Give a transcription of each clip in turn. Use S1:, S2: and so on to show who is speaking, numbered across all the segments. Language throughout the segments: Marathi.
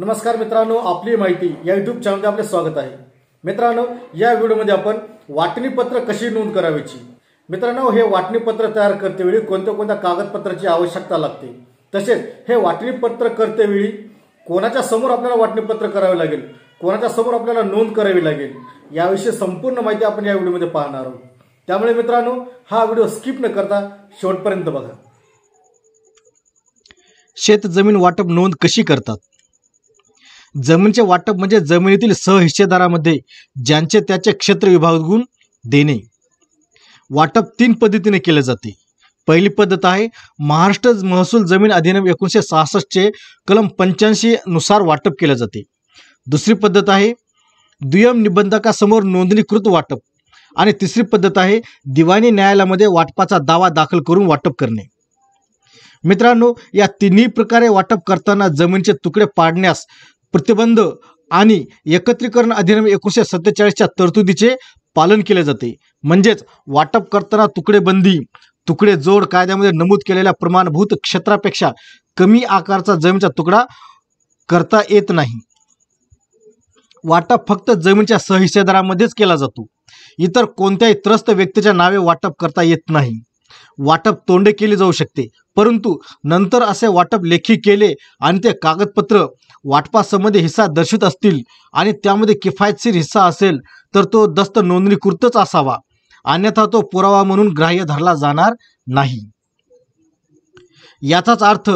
S1: नमस्कार मित्रांनो आपली माहिती या युट्यूब चॅनलमध्ये आपले स्वागत आहे मित्रांनो या व्हिडिओमध्ये आपण वाटणीपत्र कशी नोंद करावीची मित्रांनो हे वाटणीपत्र तयार वेळी कोणत्या कोणत्या कागदपत्राची आवश्यकता लागते तसेच हे वाटणीपत्र करतेवेळी कोणाच्या समोर आपल्याला वाटणीपत्र करावे लागेल कोणाच्या समोर आपल्याला नोंद करावी लागेल याविषयी संपूर्ण माहिती आपण या व्हिडिओमध्ये पाहणार आहोत त्यामुळे मित्रांनो हा व्हिडिओ स्किप न करता शेवटपर्यंत बघा शेत जमीन वाटप नोंद कशी करतात जमीनचे वाटप म्हणजे जमिनीतील सहहिस्सेदारामध्ये ज्यांचे त्याचे क्षेत्र विभागून देणे वाटप तीन पद्धतीने केले जाते पहिली पद्धत आहे महाराष्ट्र महसूल जमीन अधिनियम एकोणीसशे सहासष्टचे कलम पंच्याऐंशी नुसार वाटप केले जाते दुसरी पद्धत आहे दुय्यम निबंधकासमोर नोंदणीकृत वाटप आणि तिसरी पद्धत आहे दिवाणी न्यायालयामध्ये वाटपाचा दावा दाखल करून वाटप करणे मित्रांनो या तिन्ही प्रकारे वाटप करताना जमीनचे तुकडे पाडण्यास प्रतिबंध आणि एकत्रीकरण अधिनियम एकोणीशे सत्तेचाळीसच्या तरतुदीचे पालन केले जाते म्हणजेच वाटप करताना तुकडेबंदी तुकडे जोड कायद्यामध्ये नमूद केलेल्या प्रमाणभूत क्षेत्रापेक्षा कमी आकारचा जमीनचा तुकडा करता येत नाही वाटप फक्त जमीनच्या सहहिस्सेदारामध्येच केला जातो इतर कोणत्याही त्रस्त व्यक्तीच्या नावे वाटप करता येत नाही वाटप तोंडे केले जाऊ शकते परंतु नंतर असे वाटप लेखी केले आणि ते कागदपत्र वाटपासंबंधी हिस्सा दर्शित असतील आणि त्यामध्ये किफायतशीर हिस्सा असेल तर तो दस्त नोंदणीकृतच असावा अन्यथा तो पुरावा म्हणून ग्राह्य धरला जाणार नाही याचाच अर्थ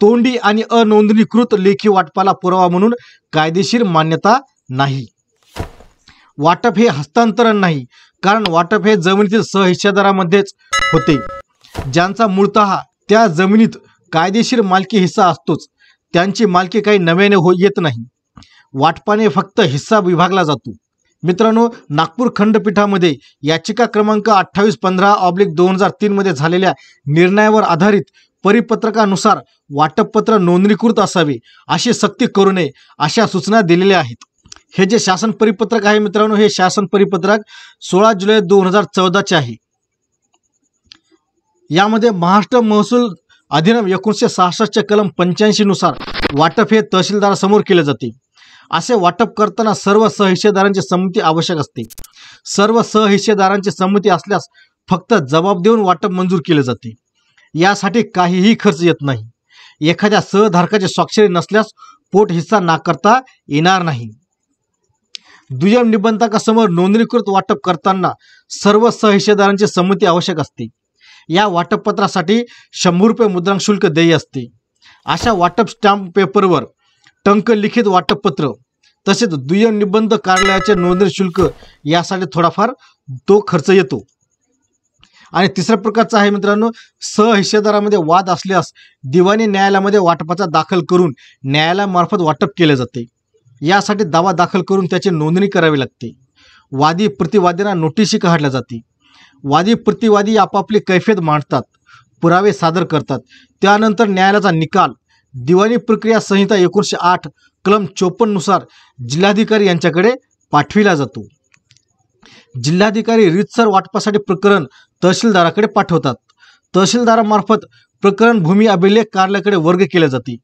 S1: तोंडी आणि अनोंदणीकृत लेखी वाटपाला पुरावा म्हणून कायदेशीर मान्यता नाही वाटप हे हस्तांतरण नाही कारण वाटप हे जमिनीतील सहहिस्सेदारामध्येच होते ज्यांचा मूळत त्या जमिनीत कायदेशीर मालकी हिस्सा असतोच त्यांची मालकी काही नव्याने हो येत नाही वाटपाने फक्त हिस्सा विभागला जातो मित्रांनो नागपूर खंडपीठामध्ये याचिका क्रमांक अठ्ठावीस पंधरा ऑब्लिक दोन हजार तीनमध्ये झालेल्या निर्णयावर आधारित परिपत्रकानुसार वाटपपत्र नोंदणीकृत असावे अशी सक्ती करू नये अशा सूचना दिलेल्या आहेत हे जे शासन परिपत्रक आहे मित्रांनो हे शासन परिपत्रक सोळा जुलै दोन हजार चौदाचे आहे यामध्ये महाराष्ट्र महसूल अधिनियम एकोणीसशे सहासष्टच्या कलम पंच्याऐंशी नुसार वाटप हे तहसीलदारासमोर केले जाते असे वाटप करताना सर्व सहहिशेदारांची संमती आवश्यक असते सर्व सहहिशेदारांची संमती असल्यास फक्त जबाब देऊन वाटप मंजूर केले जाते यासाठी काहीही खर्च येत नाही एखाद्या सहधारकाची स्वाक्षरी नसल्यास पोट हिस्सा नाकारता येणार नाही दुय्यम निबंधकासमोर नोंदणीकृत वाटप करताना सर्व सहहिशेदारांची संमती आवश्यक असते या वाटपपत्रासाठी शंभर रुपये मुद्रांक शुल्क देय असते अशा वाटप स्टॅम्प पेपरवर टंक लिखित वाटपपत्र तसेच दुय्यम निबंध कार्यालयाचे नोंदणी शुल्क यासाठी थोडाफार तो खर्च येतो आणि तिसऱ्या प्रकारचा आहे मित्रांनो सहहिस्सेदारामध्ये वाद असल्यास दिवाणी न्यायालयामध्ये वाटपाचा दाखल करून न्यायालयामार्फत वाटप केले जाते यासाठी दावा दाखल करून त्याची नोंदणी करावी लागते वादी प्रतिवादींना नोटीसही काढल्या जाते वादी प्रतिवादी आपापली कैफेत मांडतात पुरावे सादर करतात त्यानंतर न्यायालयाचा निकाल दिवाणी प्रक्रिया संहिता एकोणीसशे आठ कलम चोपन्ननुसार जिल्हाधिकारी यांच्याकडे पाठविला जातो जिल्हाधिकारी रीतसर वाटपासाठी प्रकरण तहसीलदाराकडे पाठवतात तहसीलदारामार्फत प्रकरण भूमी अभिलेख कार्यालयाकडे वर्ग केले जाते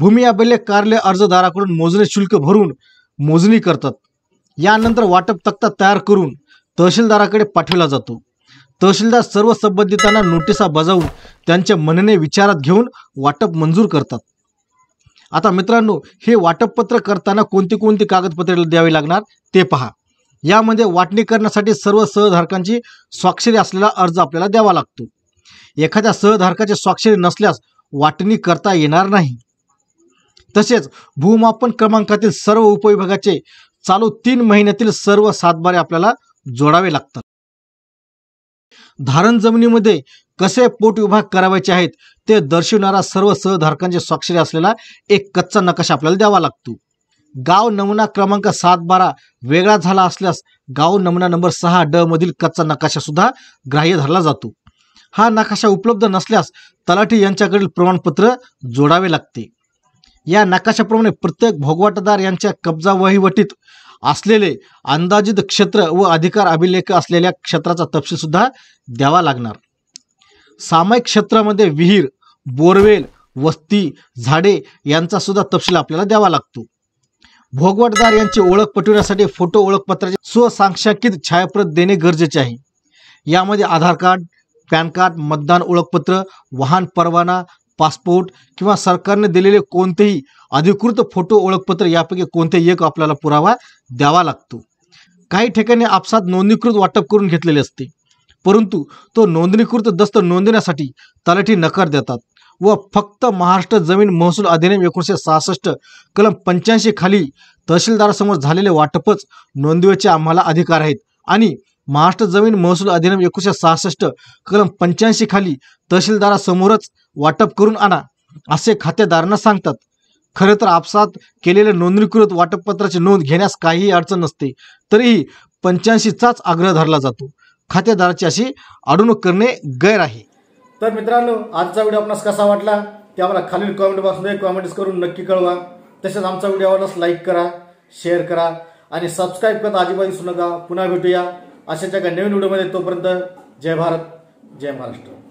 S1: भूमी अभिलेख कार्यालय अर्जदाराकडून मोजणी शुल्क भरून मोजणी करतात यानंतर वाटप तक्ता तयार करून तहसीलदाराकडे पाठविला जातो तहसीलदार सर्व संबंधितांना नोटिसा बजावून त्यांच्या मनने विचारात घेऊन वाटप मंजूर करतात आता मित्रांनो हे वाटपपत्र करताना कोणती कोणती कागदपत्रे द्यावी लागणार ते पहा यामध्ये वाटणी करण्यासाठी सर्व सहधारकांची स्वाक्षरी असलेला अर्ज आपल्याला द्यावा लागतो एखाद्या सहधारकाची स्वाक्षरी नसल्यास वाटणी करता येणार नाही तसेच भूमापन क्रमांकातील सर्व उपविभागाचे चालू तीन महिन्यातील सर्व सातबारे आपल्याला जोडावे लागतात धारण जमिनीमध्ये कसे पोट विभाग करावायचे आहेत ते दर्शविणारा सर्व सहधारकांचे स्वाक्षरी असलेला एक कच्चा नकाशा आपल्याला द्यावा लागतो गाव नमुना क्रमांक सात बारा वेगळा झाला असल्यास गाव नमुना नंबर सहा ड मधील कच्चा नकाशा सुद्धा ग्राह्य धरला जातो हा नकाशा उपलब्ध नसल्यास तलाठी यांच्याकडील प्रमाणपत्र जोडावे लागते या नकाशाप्रमाणे प्रत्येक भोगवाटदार यांच्या कब्जा वहिवटीत असलेले अंदाजित क्षेत्र व अधिकार अभिलेख असलेल्या क्षेत्राचा तपशीलसुद्धा द्यावा लागणार सामायिक क्षेत्रामध्ये विहीर बोरवेल वस्ती झाडे यांचा सुद्धा तपशील आपल्याला द्यावा लागतो भोगवटदार यांची ओळख पटविण्यासाठी फोटो ओळखपत्राचे स्वसांक्षांकित छायाप्रत देणे गरजेचे आहे यामध्ये आधार कार्ड पॅन कार्ड मतदान ओळखपत्र वाहन परवाना पासपोर्ट किंवा सरकारने दिलेले कोणतेही अधिकृत फोटो ओळखपत्र यापैकी कोणते एक आपल्याला पुरावा द्यावा लागतो काही ठिकाणी आपसात नोंदणीकृत वाटप करून घेतलेले असते परंतु तो नोंदणीकृत दस्त नोंदण्यासाठी तलाठी नकार देतात व फक्त महाराष्ट्र जमीन महसूल अधिनियम एकोणीसशे सहासष्ट कलम पंच्याऐंशी खाली तहसीलदारासमोर झालेले वाटपच नोंदवेचे आम्हाला अधिकार आहेत आणि महाराष्ट्र जमीन महसूल अधिनियम एकोणीशे सहासष्ट कलम पंच्याऐंशी खाली तहसीलदारासमोरच वाटप करून आणा असे खातेदारांना सांगतात खरं तर आपसात केलेल्या नोंदणीकृत वाटपपत्राची नोंद घेण्यास काहीही अडचण नसते तरीही पंच्याऐंशीचाच आग्रह धरला जातो खातेदाराची अशी अडवणूक करणे गैर आहे तर मित्रांनो आजचा व्हिडिओ आपणास कसा वाटला ते आम्हाला खालील कॉमेंट बॉक्समध्ये कॉमेंट्स करून नक्की कळवा तसेच आमचा व्हिडिओ आवडल्यास लाईक करा शेअर करा आणि सबस्क्राईब करत अजिबात सुनका पुन्हा भेटूया अशाच एका नवीन व्हिडिओमध्ये तोपर्यंत जय भारत जय महाराष्ट्र